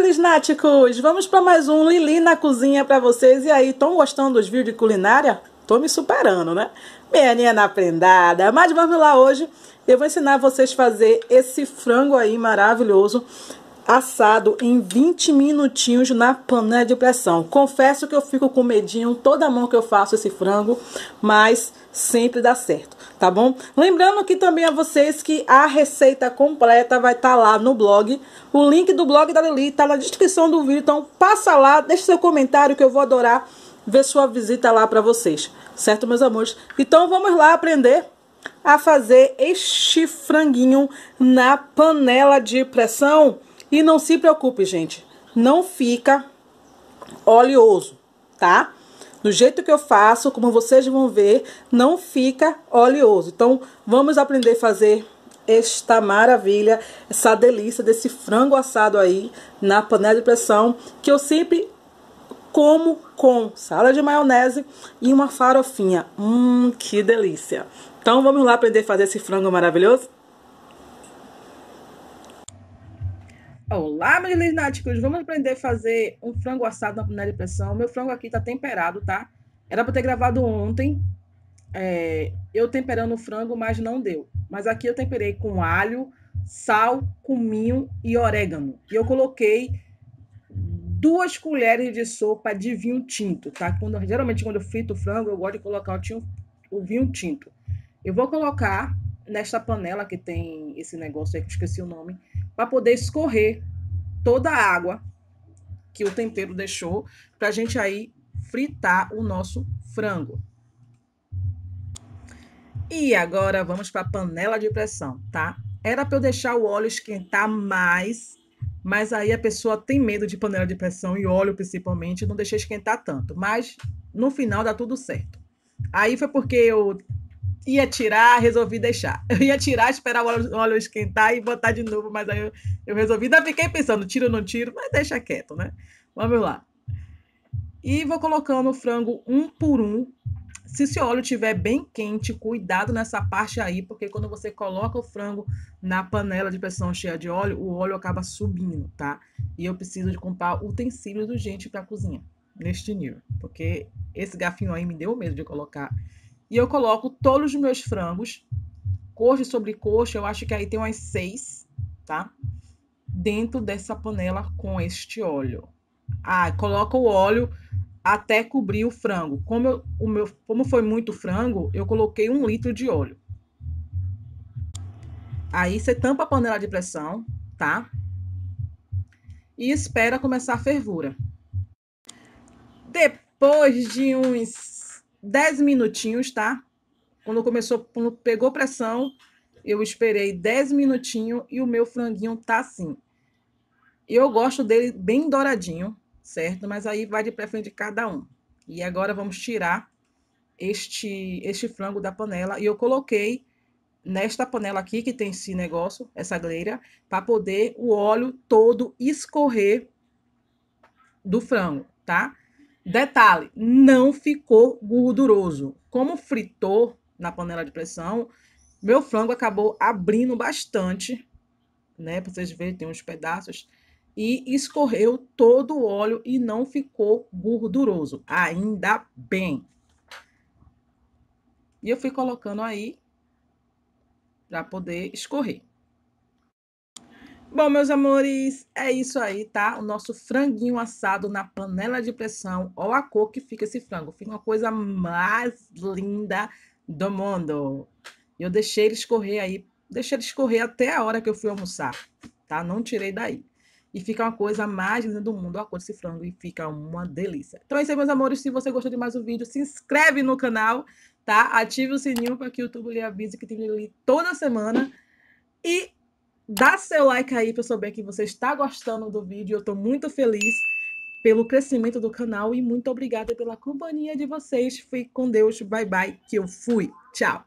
lisnáticos! Vamos para mais um Lili na cozinha para vocês. E aí, estão gostando dos vídeos de culinária? Tô me superando, né? Menina aprendada! Mas vamos lá hoje. Eu vou ensinar vocês a fazer esse frango aí maravilhoso assado em 20 minutinhos na panela de pressão. Confesso que eu fico com medinho toda mão que eu faço esse frango, mas sempre dá certo, tá bom? Lembrando que também a vocês que a receita completa vai estar tá lá no blog. O link do blog da Lili está na descrição do vídeo, então passa lá, deixa seu comentário que eu vou adorar ver sua visita lá para vocês, certo, meus amores? Então vamos lá aprender a fazer este franguinho na panela de pressão. E não se preocupe, gente, não fica oleoso, tá? Do jeito que eu faço, como vocês vão ver, não fica oleoso. Então, vamos aprender a fazer esta maravilha, essa delícia desse frango assado aí na panela de pressão, que eu sempre como com salada de maionese e uma farofinha. Hum, que delícia! Então vamos lá aprender a fazer esse frango maravilhoso? Olá, meus lunáticos! Vamos aprender a fazer um frango assado na panela de pressão. Meu frango aqui tá temperado, tá? Era para ter gravado ontem, é, eu temperando o frango, mas não deu. Mas aqui eu temperei com alho, sal, cominho e orégano. E eu coloquei duas colheres de sopa de vinho tinto, tá? Quando, geralmente quando eu frito o frango, eu gosto de colocar o, tinho, o vinho tinto. Eu vou colocar nesta panela que tem esse negócio aí que eu esqueci o nome para poder escorrer toda a água que o tempero deixou, para a gente aí fritar o nosso frango. E agora vamos para a panela de pressão, tá? Era para eu deixar o óleo esquentar mais, mas aí a pessoa tem medo de panela de pressão e óleo principalmente, não deixei esquentar tanto, mas no final dá tudo certo. Aí foi porque eu ia tirar, resolvi deixar. Eu ia tirar, esperar o óleo, o óleo esquentar e botar de novo, mas aí eu, eu resolvi. Ainda fiquei pensando, tiro ou não tiro, mas deixa quieto, né? Vamos lá. E vou colocando o frango um por um. Se esse óleo estiver bem quente, cuidado nessa parte aí, porque quando você coloca o frango na panela de pressão cheia de óleo, o óleo acaba subindo, tá? E eu preciso de comprar utensílios urgente para cozinhar neste nível, porque esse gafinho aí me deu medo de colocar e eu coloco todos os meus frangos, coxa sobre coxa, eu acho que aí tem umas seis, tá? Dentro dessa panela com este óleo. Ah, coloca o óleo até cobrir o frango. Como, eu, o meu, como foi muito frango, eu coloquei um litro de óleo. Aí você tampa a panela de pressão, tá? E espera começar a fervura. Depois de uns 10 minutinhos, tá? Quando começou, quando pegou pressão, eu esperei 10 minutinhos e o meu franguinho tá assim. Eu gosto dele bem douradinho, certo? Mas aí vai de preferência de cada um. E agora vamos tirar este, este frango da panela. E eu coloquei nesta panela aqui, que tem esse negócio, essa gleira, para poder o óleo todo escorrer do frango, tá? Detalhe, não ficou gorduroso. Como fritou na panela de pressão, meu frango acabou abrindo bastante, né? Pra vocês verem, tem uns pedaços. E escorreu todo o óleo e não ficou gorduroso. Ainda bem. E eu fui colocando aí para poder escorrer. Bom, meus amores, é isso aí, tá? O nosso franguinho assado na panela de pressão. Olha a cor que fica esse frango. Fica uma coisa mais linda do mundo. Eu deixei ele escorrer aí, deixei ele escorrer até a hora que eu fui almoçar, tá? Não tirei daí. E fica uma coisa mais linda do mundo, a cor desse frango, e fica uma delícia. Então é isso aí, meus amores. Se você gostou de mais um vídeo, se inscreve no canal, tá? Ative o sininho para que o YouTube lhe avise que tem vídeo toda semana. E Dá seu like aí para eu saber que você está gostando do vídeo. Eu estou muito feliz pelo crescimento do canal e muito obrigada pela companhia de vocês. Fui com Deus. Bye bye. Que eu fui. Tchau.